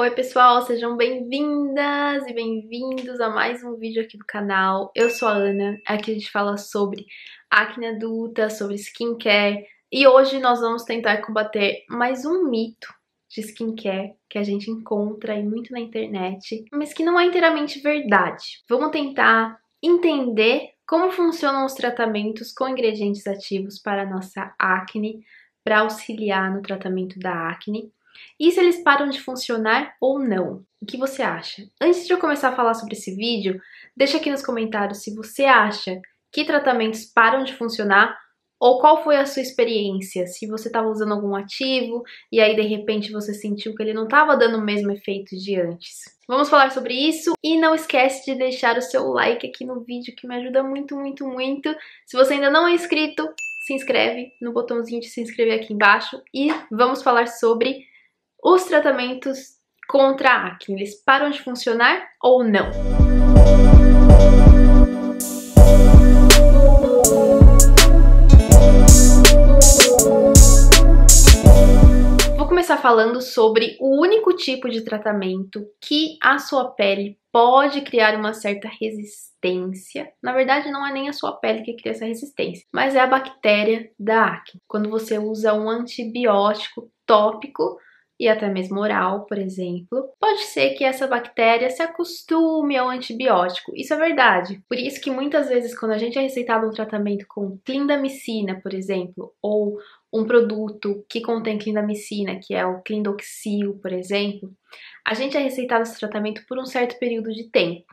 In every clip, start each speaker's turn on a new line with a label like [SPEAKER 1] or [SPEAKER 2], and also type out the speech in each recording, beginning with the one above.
[SPEAKER 1] Oi pessoal, sejam bem-vindas e bem-vindos a mais um vídeo aqui do canal. Eu sou a Ana, aqui a gente fala sobre acne adulta, sobre skincare e hoje nós vamos tentar combater mais um mito de skincare que a gente encontra aí muito na internet, mas que não é inteiramente verdade. Vamos tentar entender como funcionam os tratamentos com ingredientes ativos para a nossa acne, para auxiliar no tratamento da acne e se eles param de funcionar ou não? O que você acha? Antes de eu começar a falar sobre esse vídeo, deixa aqui nos comentários se você acha que tratamentos param de funcionar ou qual foi a sua experiência? Se você estava usando algum ativo e aí de repente você sentiu que ele não estava dando o mesmo efeito de antes. Vamos falar sobre isso e não esquece de deixar o seu like aqui no vídeo que me ajuda muito, muito, muito. Se você ainda não é inscrito, se inscreve no botãozinho de se inscrever aqui embaixo e vamos falar sobre os tratamentos contra a acne, eles param de funcionar ou não? Vou começar falando sobre o único tipo de tratamento que a sua pele pode criar uma certa resistência. Na verdade, não é nem a sua pele que cria essa resistência, mas é a bactéria da acne. Quando você usa um antibiótico tópico e até mesmo oral, por exemplo, pode ser que essa bactéria se acostume ao antibiótico. Isso é verdade. Por isso que muitas vezes quando a gente é receitado um tratamento com clindamicina, por exemplo, ou um produto que contém clindamicina, que é o clindoxil, por exemplo, a gente é receitado esse tratamento por um certo período de tempo.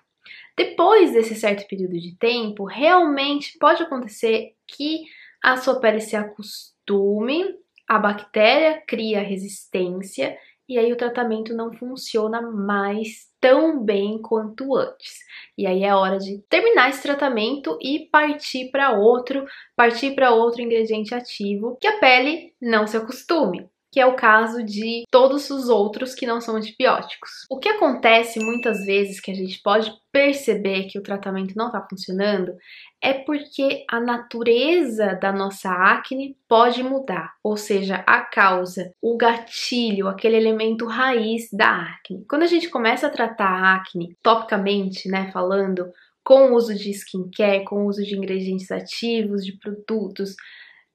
[SPEAKER 1] Depois desse certo período de tempo, realmente pode acontecer que a sua pele se acostume a bactéria cria resistência e aí o tratamento não funciona mais tão bem quanto antes. E aí é hora de terminar esse tratamento e partir para outro, partir para outro ingrediente ativo que a pele não se acostume que é o caso de todos os outros que não são antibióticos. O que acontece muitas vezes que a gente pode perceber que o tratamento não está funcionando é porque a natureza da nossa acne pode mudar, ou seja, a causa, o gatilho, aquele elemento raiz da acne. Quando a gente começa a tratar a acne topicamente, né, falando com o uso de skincare, com o uso de ingredientes ativos, de produtos,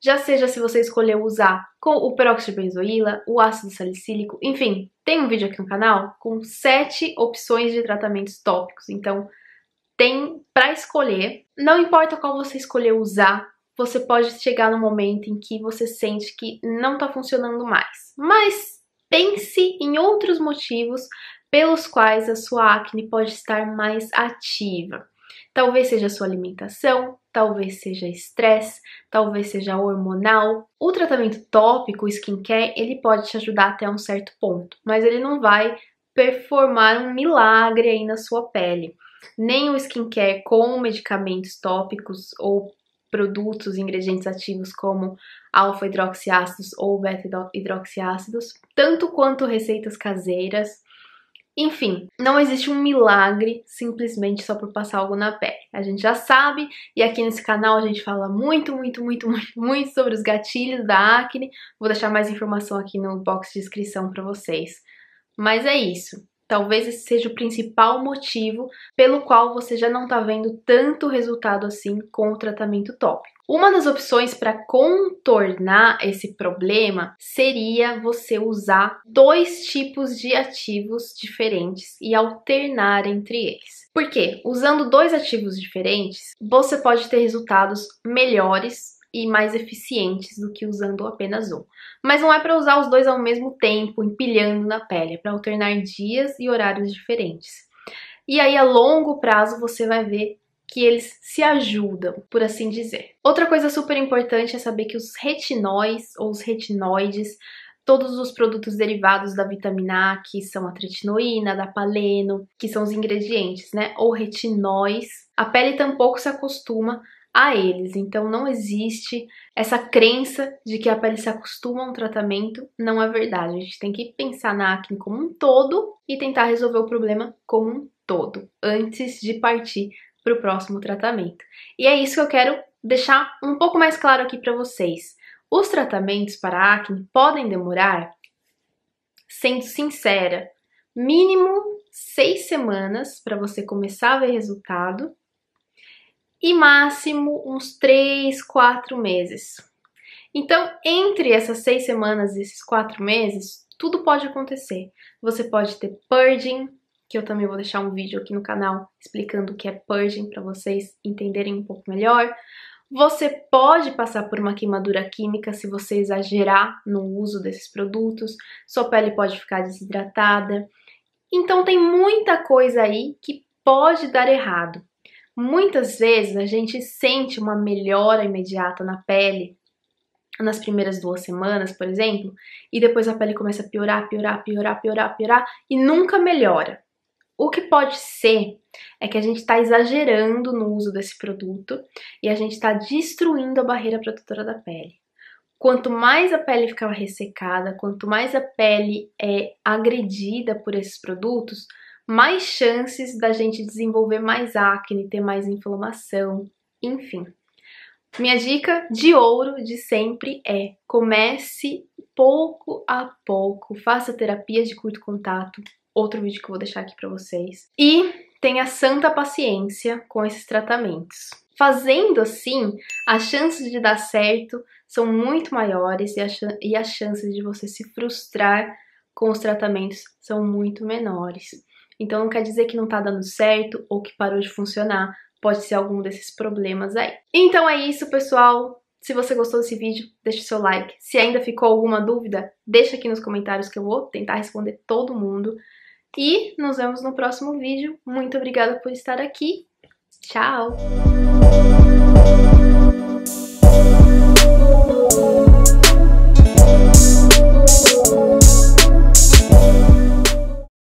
[SPEAKER 1] já seja se você escolheu usar com o peróxido de benzoíla, o ácido salicílico, enfim, tem um vídeo aqui no canal com sete opções de tratamentos tópicos, então tem para escolher. Não importa qual você escolher usar, você pode chegar no momento em que você sente que não está funcionando mais. Mas pense em outros motivos pelos quais a sua acne pode estar mais ativa. Talvez seja sua alimentação, talvez seja estresse, talvez seja hormonal. O tratamento tópico, o skincare, ele pode te ajudar até um certo ponto, mas ele não vai performar um milagre aí na sua pele. Nem o skincare com medicamentos tópicos ou produtos, ingredientes ativos como alfa-hidroxiácidos ou beta-hidroxiácidos, tanto quanto receitas caseiras enfim, não existe um milagre simplesmente só por passar algo na pele. A gente já sabe, e aqui nesse canal a gente fala muito, muito, muito, muito, muito sobre os gatilhos da acne. Vou deixar mais informação aqui no box de inscrição para vocês. Mas é isso. Talvez esse seja o principal motivo pelo qual você já não está vendo tanto resultado assim com o tratamento tópico. Uma das opções para contornar esse problema seria você usar dois tipos de ativos diferentes e alternar entre eles. Porque Usando dois ativos diferentes, você pode ter resultados melhores e mais eficientes do que usando apenas um. Mas não é para usar os dois ao mesmo tempo, empilhando na pele, é para alternar dias e horários diferentes. E aí a longo prazo você vai ver que eles se ajudam, por assim dizer. Outra coisa super importante é saber que os retinóis ou os retinoides todos os produtos derivados da vitamina A, que são a tretinoína, da paleno, que são os ingredientes, né? Ou retinóis. A pele tampouco se acostuma a eles. Então não existe essa crença de que a pele se acostuma a um tratamento, não é verdade. A gente tem que pensar na acne como um todo e tentar resolver o problema como um todo, antes de partir para o próximo tratamento. E é isso que eu quero deixar um pouco mais claro aqui para vocês. Os tratamentos para acne podem demorar, sendo sincera, mínimo seis semanas para você começar a ver resultado e máximo uns 3, 4 meses. Então, entre essas seis semanas e esses quatro meses, tudo pode acontecer. Você pode ter purging, que eu também vou deixar um vídeo aqui no canal explicando o que é purging para vocês entenderem um pouco melhor. Você pode passar por uma queimadura química se você exagerar no uso desses produtos, sua pele pode ficar desidratada. Então tem muita coisa aí que pode dar errado. Muitas vezes a gente sente uma melhora imediata na pele nas primeiras duas semanas, por exemplo, e depois a pele começa a piorar, piorar, piorar, piorar, piorar e nunca melhora. O que pode ser é que a gente está exagerando no uso desse produto e a gente está destruindo a barreira protetora da pele. Quanto mais a pele fica ressecada, quanto mais a pele é agredida por esses produtos, mais chances da gente desenvolver mais acne, ter mais inflamação, enfim. Minha dica de ouro de sempre é: comece pouco a pouco, faça terapias de curto contato, outro vídeo que eu vou deixar aqui para vocês, e tenha santa paciência com esses tratamentos. Fazendo assim, as chances de dar certo são muito maiores e, e as chances de você se frustrar com os tratamentos são muito menores. Então não quer dizer que não tá dando certo ou que parou de funcionar. Pode ser algum desses problemas aí. Então é isso, pessoal. Se você gostou desse vídeo, deixa o seu like. Se ainda ficou alguma dúvida, deixa aqui nos comentários que eu vou tentar responder todo mundo. E nos vemos no próximo vídeo. Muito obrigada por estar aqui. Tchau!